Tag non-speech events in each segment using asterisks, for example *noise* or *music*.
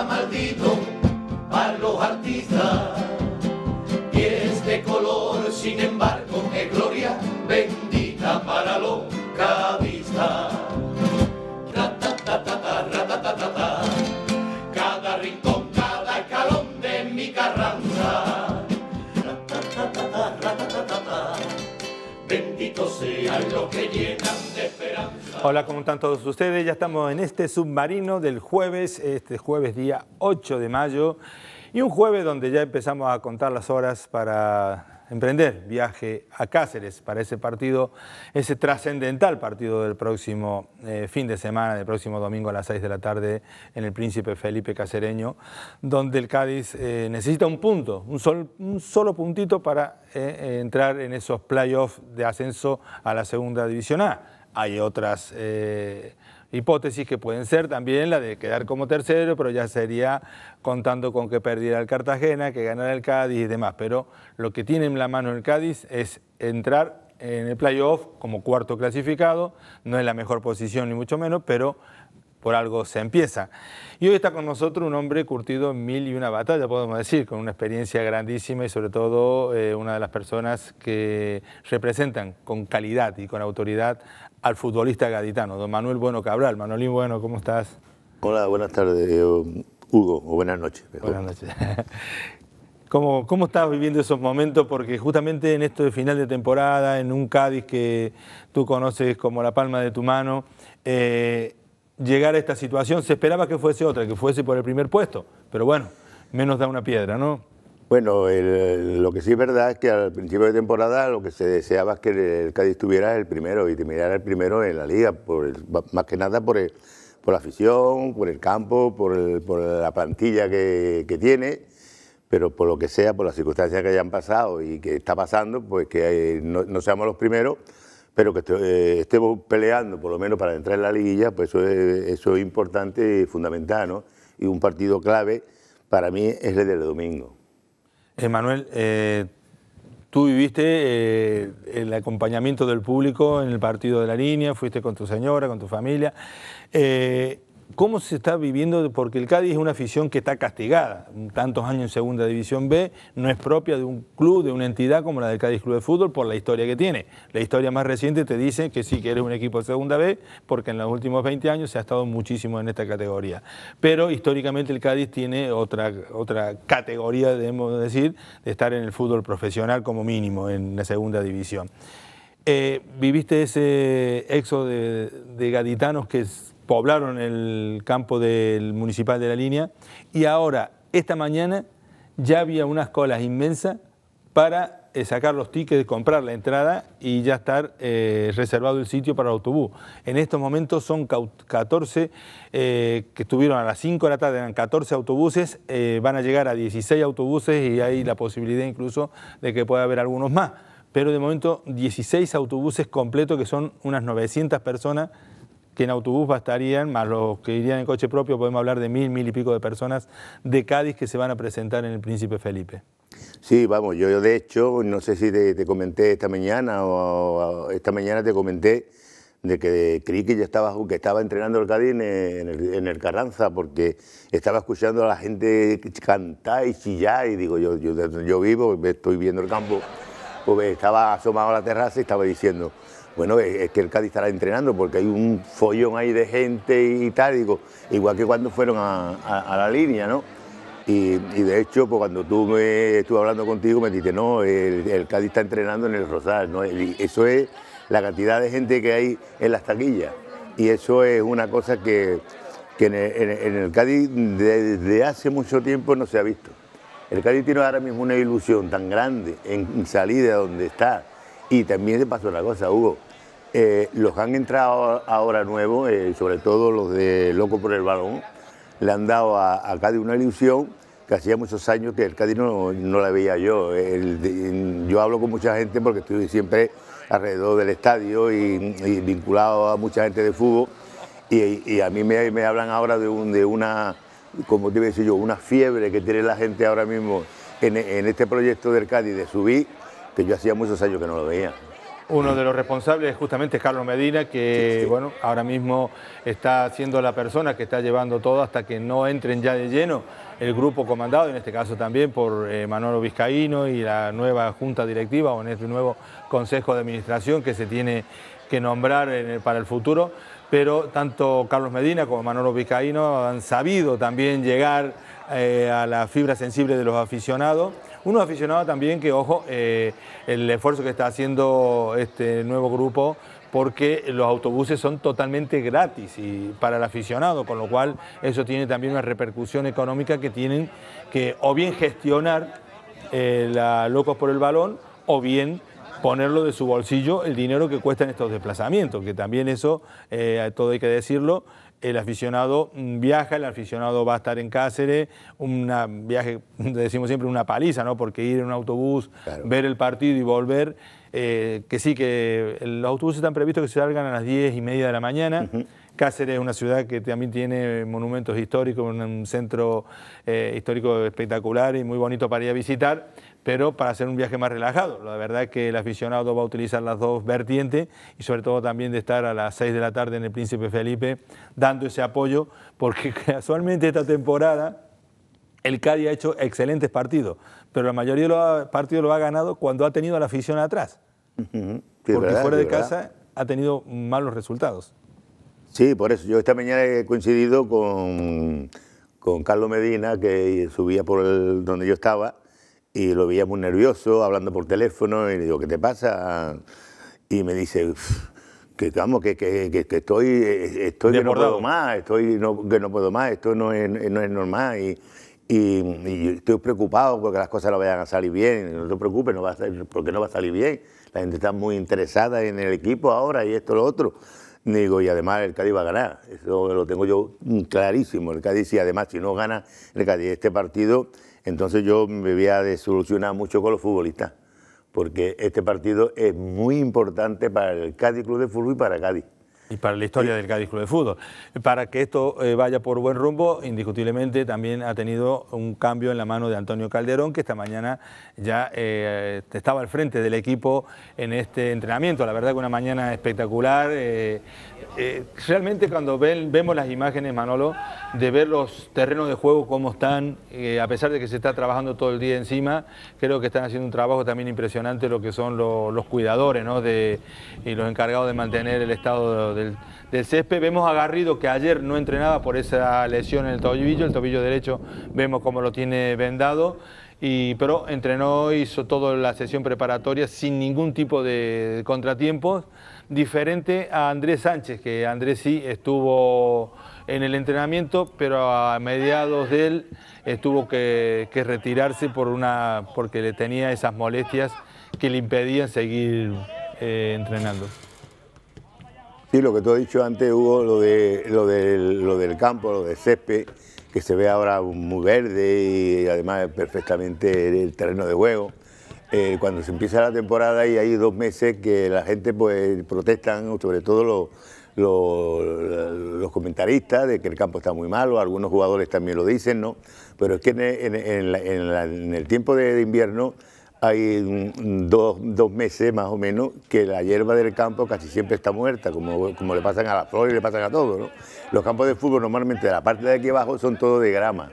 maldito para los artistas. Hola, ¿cómo están todos ustedes? Ya estamos en este submarino del jueves, este jueves día 8 de mayo, y un jueves donde ya empezamos a contar las horas para emprender viaje a Cáceres para ese partido, ese trascendental partido del próximo eh, fin de semana, del próximo domingo a las 6 de la tarde en el Príncipe Felipe Cacereño, donde el Cádiz eh, necesita un punto, un, solo puntito para eh, entrar en esos playoffs de ascenso a la segunda división A hay otras eh, hipótesis que pueden ser también la de quedar como tercero, pero ya sería contando con que perdiera el Cartagena, que ganara el Cádiz y demás. Pero lo que tiene en la mano el Cádiz es entrar en el playoff como cuarto clasificado. No es la mejor posición ni mucho menos, pero por algo se empieza. Y hoy está con nosotros un hombre curtido en mil y una batalla, podemos decir, con una experiencia grandísima y sobre todo eh, una de las personas que representan con calidad y con autoridad al futbolista gaditano, don Manuel Bueno Cabral. Manolín Bueno, ¿cómo estás? Hola, buenas tardes, eh, Hugo, o buenas noches. Buenas noches. *laughs* ¿Cómo, estás viviendo esos momentos? Porque justamente en esto de final de temporada, en un Cádiz que tú conoces como la palma de tu mano, eh, llegar a esta situación. Se esperaba que fuese otra, que fuese por el primer puesto, pero bueno, menos da una piedra, ¿no? Bueno, lo que sí es verdad es que al principio de temporada lo que se deseaba es que el Cádiz estuviera el primero y terminara el primero en la liga, por más que nada por, por, la afición, por el campo, por, la plantilla que, tiene, pero por lo que sea, por las circunstancias que hayan pasado y que está pasando, pues que eh, no seamos los primeros pero que eh, estemos peleando por lo menos para entrar en la liguilla, pues eso es, importante y fundamental, ¿no? Y un partido clave para mí es el del domingo. Emanuel, eh, tú viviste eh, el acompañamiento del público en el partido de la línea, fuiste con tu señora, con tu familia cómo se está viviendo, porque el Cádiz es una afición que está castigada, tantos años en Segunda División B, no es propia de un club, de una entidad como la del Cádiz Club de Fútbol por la historia que tiene. La historia más reciente te dice que sí, que eres un equipo de Segunda B, porque en los últimos 20 años se ha estado muchísimo en esta categoría. Pero históricamente el Cádiz tiene otra, otra categoría, debemos decir, de estar en el fútbol profesional como mínimo, en la Segunda División. Eh, ¿Viviste ese éxodo de, de gaditanos que poblaron el campo del municipal de la línea y ahora, esta mañana, ya había unas colas inmensas para eh, sacar los tickets, comprar la entrada y ya estar eh, reservado el sitio para el autobús. En estos momentos son 14 eh, que estuvieron a las 5 de la tarde, eran 14 autobuses, van a llegar a 16 autobuses y hay la posibilidad incluso de que pueda haber algunos más. Pero de momento 16 autobuses completos que son unas 900 personas que en autobús bastarían, más los que irían en coche propio, podemos hablar de mil, mil y pico de personas de Cádiz que se van a presentar en el Príncipe Felipe. Sí, vamos, yo de hecho, no sé si te, comenté esta mañana o, esta mañana te comenté de que creí ya estaba, que estaba entrenando el Cádiz en el, Carranza, porque estaba escuchando a la gente cantar y chillar, y digo, yo, yo, yo vivo, estoy viendo el campo, pues estaba asomado a la terraza y estaba diciendo, bueno, es que el Cádiz estará entrenando porque hay un follón ahí de gente y tal, igual que cuando fueron a, la línea, ¿no? Y, de hecho, pues cuando tú me estuve hablando contigo, me dijiste, no, el, Cádiz está entrenando en el Rosal, ¿no? eso es la cantidad de gente que hay en las taquillas. Y eso es una cosa que, en, el, Cádiz desde hace mucho tiempo no se ha visto. El Cádiz tiene ahora mismo una ilusión tan grande en salir de donde está, y también se pasó una cosa, Hugo. Eh, los que han entrado ahora nuevos, eh, sobre todo los de Loco por el Balón, le han dado a, Cádiz una ilusión que hacía muchos años que el Cádiz no, la veía yo. yo hablo con mucha gente porque estoy siempre alrededor del estadio y, vinculado a mucha gente de fútbol. Y, a mí me, hablan ahora de, un, de una, como te iba a decir yo, una fiebre que tiene la gente ahora mismo en, en este proyecto del Cádiz de subir que yo hacía muchos años que no lo veía. Uno de los responsables justamente Carlos Medina, que bueno, ahora mismo está siendo la persona que está llevando todo hasta que no entren ya de lleno el grupo comandado, en este caso también por eh, Manolo Vizcaíno y la nueva junta directiva o en este nuevo consejo de administración que se tiene que nombrar para el futuro. Pero tanto Carlos Medina como Manolo Vizcaíno han sabido también llegar eh, a la fibra sensible de los aficionados uno aficionado también que, ojo, eh, el esfuerzo que está haciendo este nuevo grupo porque los autobuses son totalmente gratis y para el aficionado, con lo cual eso tiene también una repercusión económica que tienen que o bien gestionar eh, la Locos por el Balón o bien ponerlo de su bolsillo el dinero que cuestan estos desplazamientos, que también eso, eh, todo hay que decirlo, el aficionado viaja, el aficionado va a estar en Cáceres, un viaje, *laughs* decimos siempre, una paliza, ¿no? Porque ir en un autobús, ver el partido y volver, eh, que sí, que los autobuses están previstos que se salgan a las 10 y media de la mañana. Cáceres es una ciudad que también tiene monumentos históricos, un centro eh, histórico espectacular y muy bonito para ir a visitar pero para hacer un viaje más relajado. La verdad es que el aficionado va a utilizar las dos vertientes y sobre todo también de estar a las 6 de la tarde en el Príncipe Felipe dando ese apoyo, porque *laughs* casualmente esta temporada el Cádiz ha hecho excelentes partidos, pero la mayoría de los partidos lo ha ganado cuando ha tenido a la afición atrás, porque fuera de casa ha tenido malos resultados. Sí, por eso. Yo esta mañana he coincidido con, con Carlos Medina, que subía por donde yo estaba, y lo veía muy nervioso, hablando por teléfono, y le digo, ¿qué te pasa? Y me dice, que vamos, que, estoy, eh, estoy que no puedo más, estoy que no puedo más, esto no es, no es normal y, y, estoy preocupado porque las cosas no vayan a salir bien, no te preocupes, no va a porque no va a salir bien, la gente está muy interesada en el equipo ahora y esto, lo otro. Digo, y además el Cádiz va a ganar, eso lo tengo yo clarísimo, el Cádiz, y además si no gana el Cádiz este partido, entonces yo me voy a mucho con los futbolistas, porque este partido es muy importante para el Cádiz Club de Fútbol y para Cádiz. Y para la historia del Cádiz Club de Fútbol. Para que esto eh, vaya por buen rumbo, indiscutiblemente también ha tenido un cambio en la mano de Antonio Calderón, que esta mañana ya eh, estaba al frente del equipo en este entrenamiento. La verdad que una mañana espectacular. Eh, realmente cuando vemos las imágenes, Manolo, de ver los terrenos de juego, cómo están, a pesar de que se está trabajando todo el día encima, creo que están haciendo un trabajo también impresionante lo que son los cuidadores ¿no? de, y los encargados de mantener el estado de del, césped. Vemos a Garrido que ayer no entrenaba por esa lesión en el tobillo, el tobillo derecho vemos cómo lo tiene vendado, y, pero entrenó, hizo toda la sesión preparatoria sin ningún tipo de contratiempos, diferente a Andrés Sánchez, que Andrés sí estuvo en el entrenamiento, pero a mediados de él que, retirarse por una, porque le tenía esas molestias que le impedían seguir eh, entrenando. Sí, lo que tú has dicho antes, Hugo, lo, de, lo, lo del campo, lo de césped, que se ve ahora muy verde y además perfectamente el terreno de juego. Eh, cuando se empieza la temporada y hay dos meses que la gente pues protestan, sobre todo los, comentaristas, de que el campo está muy malo, algunos jugadores también lo dicen, ¿no? Pero es que en, el tiempo de invierno hay dos, dos, meses más o menos que la hierba del campo casi siempre está muerta, como, como le pasan a la flor y le pasan a todo. ¿no? Los campos de fútbol normalmente la parte de aquí abajo son todo de grama.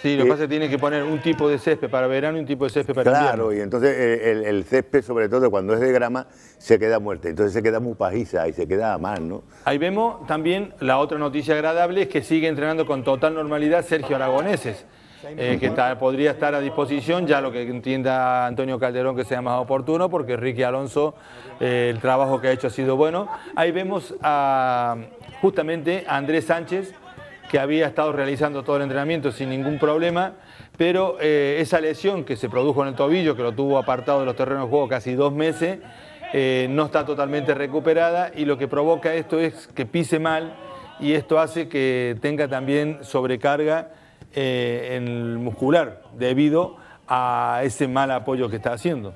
Sí, lo que eh, pasa es que tienen que poner un tipo de césped para verano y un tipo de césped para claro, invierno. Claro, y entonces el, césped, sobre todo cuando es de grama, se queda muerto. Entonces se queda muy pajiza y se queda mal, ¿no? Ahí vemos también la otra noticia agradable es que sigue entrenando con total normalidad Sergio Aragoneses. Eh, que podría estar a disposición, ya lo que entienda Antonio Calderón que sea más oportuno, porque Ricky Alonso, eh, el trabajo que ha hecho ha sido bueno. Ahí vemos a, justamente a Andrés Sánchez, que había estado realizando todo el entrenamiento sin ningún problema, pero eh, esa lesión que se produjo en el tobillo, que lo tuvo apartado de los terrenos de juego casi dos meses, no está totalmente recuperada y lo que provoca esto es que pise mal y esto hace que tenga también sobrecarga eh, en el muscular debido a ese mal apoyo que está haciendo.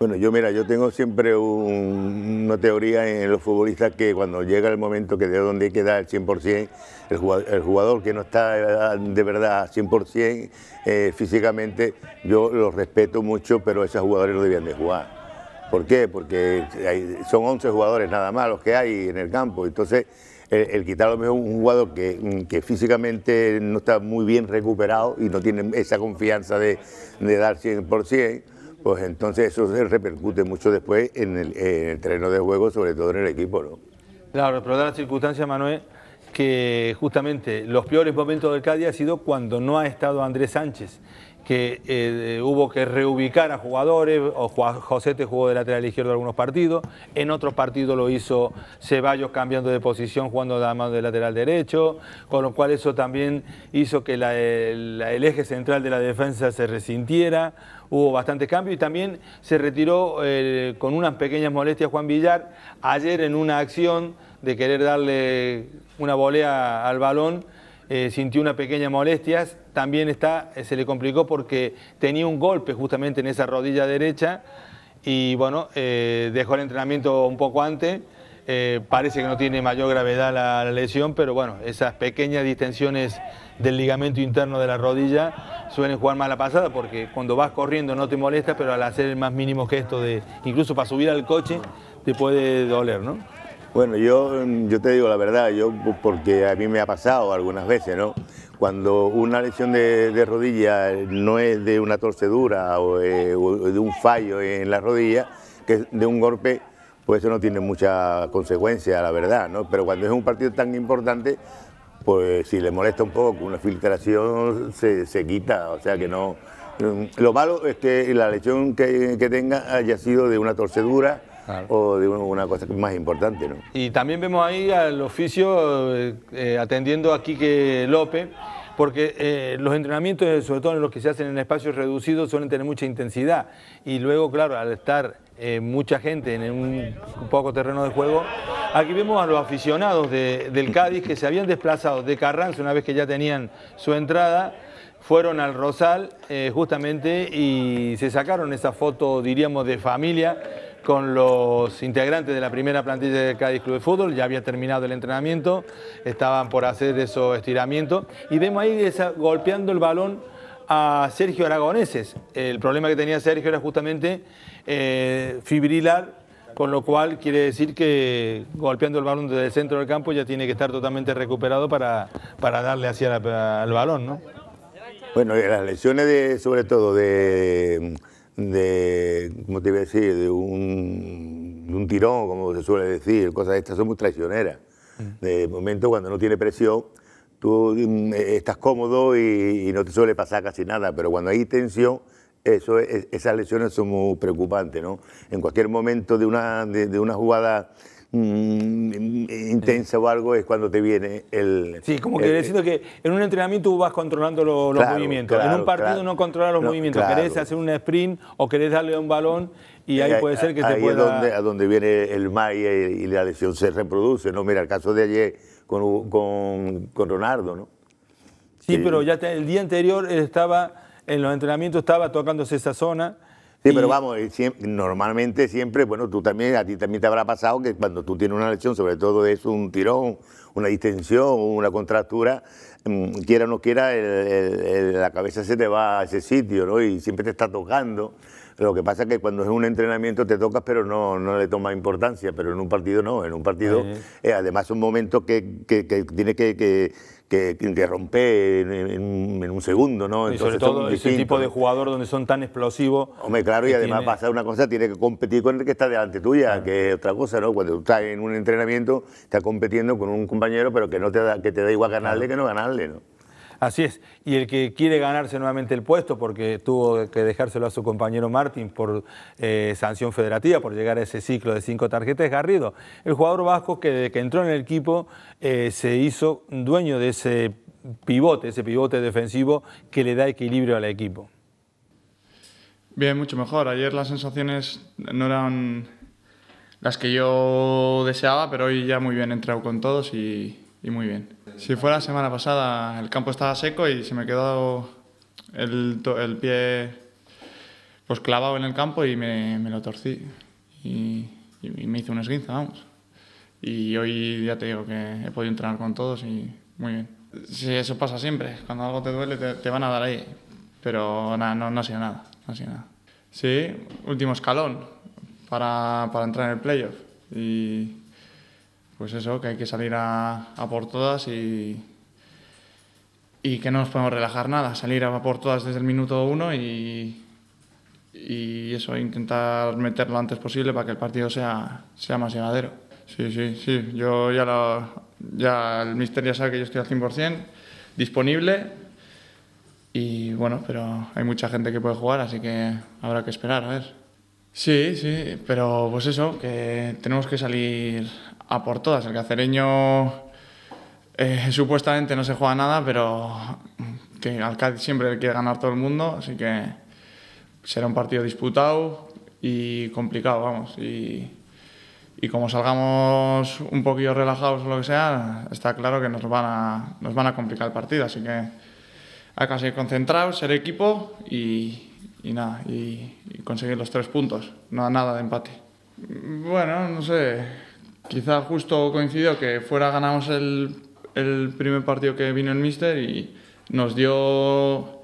Bueno, yo mira, yo tengo siempre una teoría en los futbolistas que cuando llega el momento que de donde hay que dar el 100%, el jugador, que no está eh, de verdad 100% eh, físicamente, yo los respeto mucho, pero esos jugadores no debían de jugar. ¿Por qué? Porque son 11 jugadores nada más los que hay en el campo, entonces el, quitarlo quitar a un jugador que, físicamente no está muy bien recuperado y no tiene esa confianza de, dar 100%, pues entonces eso se repercute mucho después en el, en terreno de juego, sobre todo en el equipo, ¿no? Claro, pero da la circunstancia, Manuel, que justamente los peores momentos del Cádiz ha sido cuando no ha estado Andrés Sánchez que eh, hubo que reubicar a jugadores, o José te jugó de lateral izquierdo algunos partidos, en otros partidos lo hizo Ceballos cambiando de posición, jugando de mano de lateral derecho, con lo cual eso también hizo que el, eje central de la defensa se resintiera, hubo bastante cambio y también se retiró eh, con unas pequeñas molestias Juan Villar ayer en una acción de querer darle una volea al balón eh, sintió una pequeña molestia, también está, eh, se le complicó porque tenía un golpe justamente en esa rodilla derecha y bueno, eh, dejó el entrenamiento un poco antes. parece que no tiene mayor gravedad la, lesión, pero bueno, esas pequeñas distensiones del ligamento interno de la rodilla suelen jugar mala pasada porque cuando vas corriendo no te molesta, pero al hacer el más mínimo gesto de, incluso para subir al coche, te puede doler, ¿no? Bueno, yo, mm, yo te digo la verdad, yo porque a mí me ha pasado algunas veces, ¿no? Cuando una lesión de, rodilla eh, no es de una torcedura eh, o, de un fallo en la rodilla, que es de un golpe, pues eso no tiene mucha consecuencia, la verdad, ¿no? Pero cuando es un partido tan importante, pues si le molesta un poco una filtración se, quita, o sea que no... Mm, lo malo es que la lesión que, que tenga haya sido de una torcedura o de una cosa más importante. Y también vemos ahí al oficio eh, eh, atendiendo a Quique López, porque eh, los entrenamientos, sobre todo los que se hacen en espacios reducidos, suelen tener mucha intensidad. Y luego, claro, al estar mucha gente en un poco terreno de juego, aquí vemos a los aficionados del Cádiz que se habían desplazado de Carranza una vez que ya tenían su entrada, fueron al Rosal justamente y se sacaron esa foto, diríamos, de familia con los integrantes de la primera plantilla del Cádiz Club de Fútbol, ya había terminado el entrenamiento, estaban por hacer esos estiramientos y vemos ahí golpeando el balón a Sergio Aragoneses. El problema que tenía Sergio era justamente eh, fibrilar, con lo cual quiere decir que golpeando el balón desde el centro del campo ya tiene que estar totalmente recuperado para, para darle hacia el balón, ¿no? Bueno, las lesiones de, sobre todo de de, te iba a decir?, de un, de un tirón, como se suele decir, cosas estas son muy traicioneras. Mm. De momento, cuando no tiene presión, tú mm, eh, estás cómodo y, no te suele pasar casi nada, pero cuando hay tensión, eso esas lesiones son muy preocupantes, ¿no? En cualquier momento de una, de una jugada Mm, intensa o algo es cuando te viene el... Sí, como que decir que en un entrenamiento vas controlando los movimientos, en un partido no controlas los movimientos, querés hacer un sprint o querés darle un balón y ahí eh, puede ser que se te pueda... es donde, a donde viene el mal y, la lesión se reproduce, ¿no? Mira, el caso de ayer con, con, con Ronaldo, ¿no? Sí, eh, pero ya el día anterior él estaba, en los entrenamientos estaba tocándose esa zona Sí, pero vamos, normalmente siempre, bueno, tú también, a ti también te habrá pasado que cuando tú tienes una lesión, sobre todo es un tirón, una distensión, una contractura, mm, quiera o no quiera, la cabeza se te va a ese sitio, ¿no? Y siempre te está tocando. Lo que pasa es que cuando es un entrenamiento te tocas, pero no, no le toma importancia, pero en un partido no, en un partido, eh. Eh, además un un que, que, que que que, que, rompe en, un segundo, ¿no? Y sobre todo ese tipo de jugador donde son tan explosivos. Hombre, claro, y además pasa una cosa, tiene que competir con el que está delante tuya, que es otra cosa, ¿no? Cuando tú estás en un entrenamiento, estás compitiendo con un compañero, pero que no te da, que te da igual ganarle que no ganarle, ¿no? Así es. Y el que quiere ganarse nuevamente el puesto, porque tuvo que dejárselo a su compañero Martín por eh, sanción federativa, por llegar a ese ciclo de cinco tarjetas, es Garrido. El jugador vasco que desde que entró en el equipo eh, se hizo dueño de ese pivote, ese pivote defensivo que le da equilibrio al equipo. Bien, mucho mejor. Ayer las sensaciones no eran las que yo deseaba, pero hoy ya muy bien he entrado con todos y, y muy bien. Si fue la semana pasada, el campo estaba seco y se me quedó el, el pie pues clavado en el campo y me, me lo torcí y, me hice una esguinza, vamos. Y hoy ya te digo que he podido entrenar con todos y muy bien. Sí, eso pasa siempre, cuando algo te duele te, te van a dar ahí, pero no, no ha sido nada, no ha sido nada. Sí, último escalón para, para entrar en el playoff y pues eso, que hay que salir a, a por todas y, y que no nos podemos relajar nada, salir a por todas desde el minuto uno y, y eso, intentar meterlo antes posible para que el partido sea, sea más llegadero. Sí, sí, sí, yo ya, ya el mister ya sabe que yo estoy al 100% disponible y bueno, pero hay mucha gente que puede jugar, así que habrá que esperar, a ver. Sí, sí, pero pues eso, que tenemos que salir a por todas. El cacereño eh, supuestamente no se juega nada, pero que al Cádiz siempre quiere ganar todo el mundo, así que será un partido disputado y complicado, vamos. Y, como salgamos un poquillo relajados o lo que sea, está claro que nos van a, nos van a complicar el partido, así que hay que ser concentrados, ser equipo y, nada, y, conseguir los tres puntos, no nada de empate. Bueno, no sé, Quizá justo coincidió que fuera ganamos el, primer partido que vino el Mister y nos dio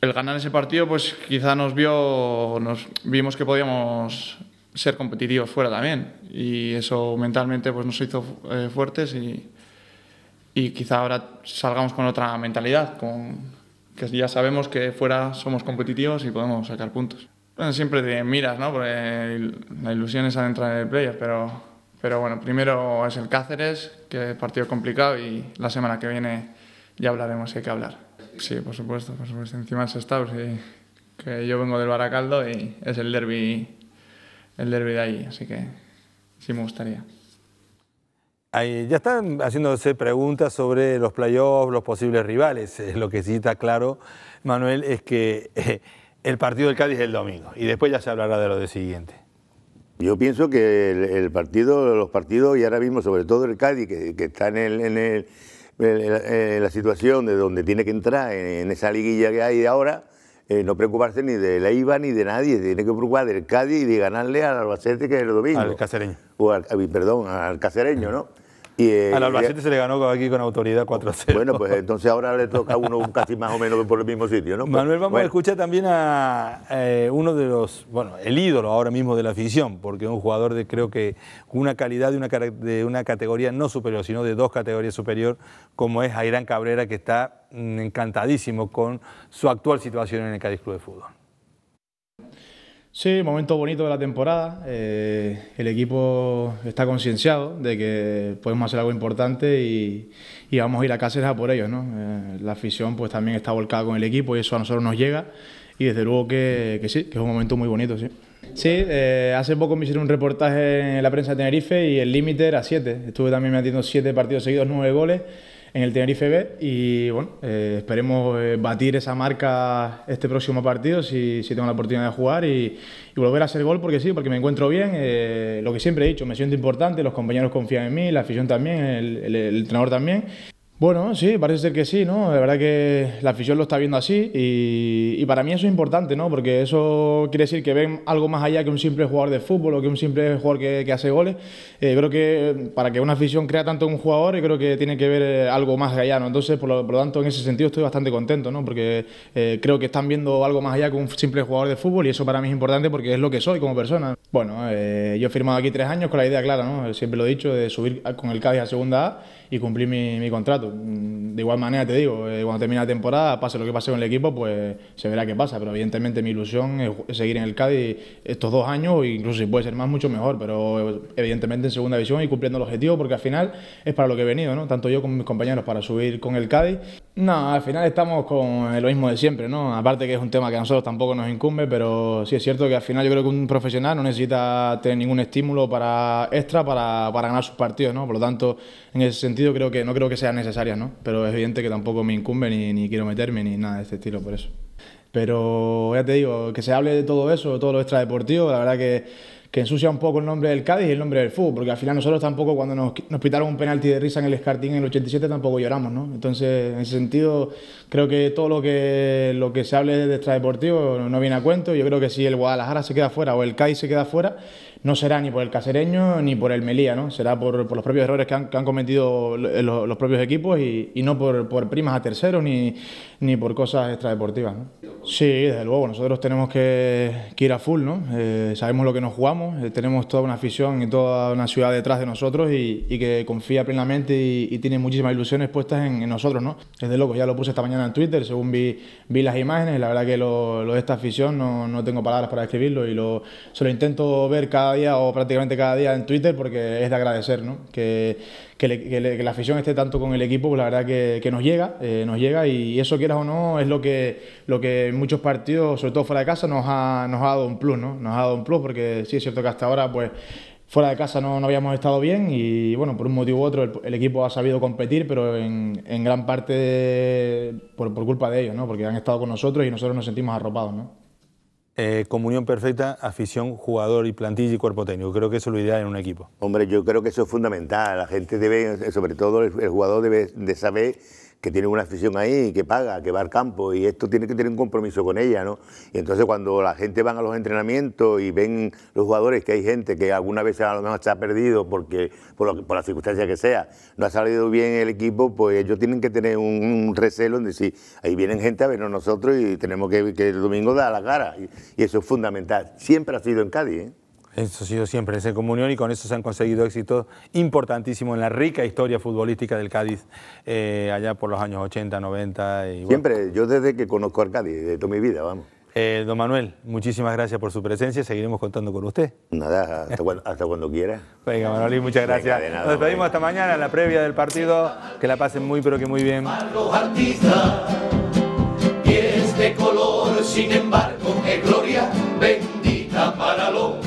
el ganar ese partido, pues quizá nos vio, nos vimos que podíamos ser competitivos fuera también y eso mentalmente pues nos hizo eh, fuertes y, quizá ahora salgamos con otra mentalidad, con que ya sabemos que fuera somos competitivos y podemos sacar puntos. siempre te miras, ¿no? Porque la ilusión es adentrar en el player, pero pero bueno, primero es el Cáceres, que es partido complicado y la semana que viene ya hablaremos si hay que hablar. Sí, por supuesto, por supuesto. Encima es que yo vengo del Baracaldo y es el derby el derby de ahí, así que sí me gustaría. ya están haciéndose preguntas sobre los playoffs, los posibles rivales. Eh, lo que sí está claro, Manuel, es que eh, el partido del Cádiz es el domingo y después ya se hablará de lo de siguiente. Yo pienso que el, partido, los partidos, y ahora mismo sobre todo el Cádiz, que, está en, en, la situación de donde tiene que entrar, en, esa liguilla que hay ahora, eh, no preocuparse ni de la IVA ni de nadie, tiene que preocupar del Cádiz y de ganarle al Albacete que es el domingo. Al cacereño. O perdón, al cacereño, ¿no? Y, Al eh, Albacete eh, se le ganó aquí con autoridad 4-0. Bueno, pues entonces ahora le toca a uno casi más o menos por el mismo sitio, ¿no? Manuel, vamos a escuchar también a eh, uno de los, bueno, el ídolo ahora mismo de la afición, porque es un jugador de creo que una calidad de una, de una categoría no superior, sino de dos categorías superior, como es Airán Cabrera, que está mm, encantadísimo con su actual situación en el Cádiz Club de Fútbol. Sí, momento bonito de la temporada. Eh, el equipo está concienciado de que podemos hacer algo importante y, y, vamos a ir a Cáceres a por ellos. ¿no? Eh, la afición pues, también está volcada con el equipo y eso a nosotros nos llega. Y desde luego que, sí, que es un momento muy bonito. Sí, sí eh, hace poco me hicieron un reportaje en la prensa de Tenerife y el límite era 7. Estuve también metiendo 7 partidos seguidos, 9 goles en el Tenerife B y bueno, eh, esperemos eh, batir esa marca este próximo partido si, tengo la oportunidad de jugar y, volver a hacer gol porque sí, porque me encuentro bien, eh, lo que siempre he dicho, me siento importante, los compañeros confían en mí, la afición también, el entrenador también bueno, sí, parece ser que sí, ¿no? de verdad que la afición lo está viendo así y, para mí eso es importante, ¿no? Porque eso quiere decir que ven algo más allá que un simple jugador de fútbol o que un simple jugador que, hace goles. Eh, creo que eh, para que una afición crea tanto en un jugador, yo creo que tiene que ver eh, algo más allá, ¿no? Entonces, por lo, tanto, en ese sentido estoy bastante contento, ¿no? Porque creo que están viendo algo más allá que un simple jugador de fútbol y eso para mí es importante porque es lo que soy como persona. Bueno, yo he firmado aquí tres años con la idea clara, ¿no? Siempre lo he dicho, de subir con el Cádiz a segunda A y cumplí mi, contrato. De igual manera te digo, eh, cuando termine la temporada, pase lo que pase con el equipo, pues se verá qué pasa. Pero evidentemente mi ilusión es seguir en el Cádiz estos dos años, incluso si puede ser más, mucho mejor. Pero evidentemente en segunda división y cumpliendo el objetivo, porque al final es para lo que he venido, ¿no? tanto yo como mis compañeros, para subir con el Cádiz. No, al final estamos con lo mismo de siempre, ¿no? Aparte que es un tema que a nosotros tampoco nos incumbe, pero sí es cierto que al final yo creo que un profesional no necesita tener ningún estímulo para extra para, ganar sus partidos, ¿no? Por lo tanto, en ese sentido creo que no creo que sean necesarias, ¿no? Pero es evidente que tampoco me incumbe ni, ni quiero meterme ni nada de este estilo por eso. Pero ya te digo, que se hable de todo eso, de todo lo extradeportivo, la verdad que que ensucia un poco el nombre del Cádiz y el nombre del fútbol, porque al final nosotros tampoco cuando nos, nos pitaron un penalti de risa en el Escartín en el 87 tampoco lloramos, ¿no? Entonces, en ese sentido, creo que todo lo que, lo que se hable de extradeportivo no viene a cuento. Yo creo que si el Guadalajara se queda fuera o el Cádiz se queda fuera, no será ni por el casereño ni por el Melía, ¿no? Será por, por los propios errores que han, han cometido los, los, propios equipos y, y no por, por, primas a terceros ni, ni por cosas extradeportivas, Sí, desde luego, nosotros tenemos que, ir a full, ¿no? Eh, sabemos lo que nos jugamos eh, tenemos toda una afición y toda una ciudad detrás de nosotros y, que confía plenamente y, tiene muchísimas ilusiones puestas en, nosotros, ¿no? Es de locos, ya lo puse esta mañana en Twitter, según vi, vi las imágenes, la verdad que lo, de esta afición no, no, tengo palabras para describirlo y lo, se lo intento ver cada día o prácticamente cada día en Twitter porque es de agradecer, ¿no? Que, que, la afición esté tanto con el equipo, pues la verdad que, nos llega, eh, nos llega y eso quieras o no es lo que, lo que en muchos partidos, sobre todo fuera de casa, nos ha, nos ha dado un plus, ¿no? Nos ha dado un plus porque sí es cierto que hasta ahora pues fuera de casa no, no, habíamos estado bien y bueno, por un motivo u otro el, equipo ha sabido competir, pero en, en gran parte por, por, culpa de ellos, ¿no? porque han estado con nosotros y nosotros nos sentimos arropados. ¿no? Eh, comunión perfecta, afición, jugador y plantilla y cuerpo técnico. Creo que eso lo ideal en un equipo. Hombre, yo creo que eso es fundamental. La gente debe, sobre todo el, jugador debe de saber que tiene una afición ahí, que paga, que va al campo, y esto tiene que tener un compromiso con ella, ¿no? Y entonces cuando la gente va a los entrenamientos y ven los jugadores que hay gente que alguna vez a lo mejor está perdido porque, por, lo, por la circunstancia que sea, no ha salido bien el equipo, pues ellos tienen que tener un, recelo en decir, ahí vienen gente a vernos nosotros y tenemos que, que el domingo dar la cara. Y, y, eso es fundamental. Siempre ha sido en Cádiz, ¿eh? Eso ha sido siempre esa comunión y con eso se han conseguido éxitos importantísimos en la rica historia futbolística del Cádiz eh, allá por los años 80, 90. Y, siempre, yo desde que conozco al Cádiz, de toda mi vida, vamos. Eh, don Manuel, muchísimas gracias por su presencia. Seguiremos contando con usted. Nada, hasta, cuando, quiera. *laughs* Venga, Manolín, muchas gracias. Nos despedimos hasta mañana la previa del partido. Que la pasen muy, pero que muy bien. color, sin embargo, gloria bendita para los.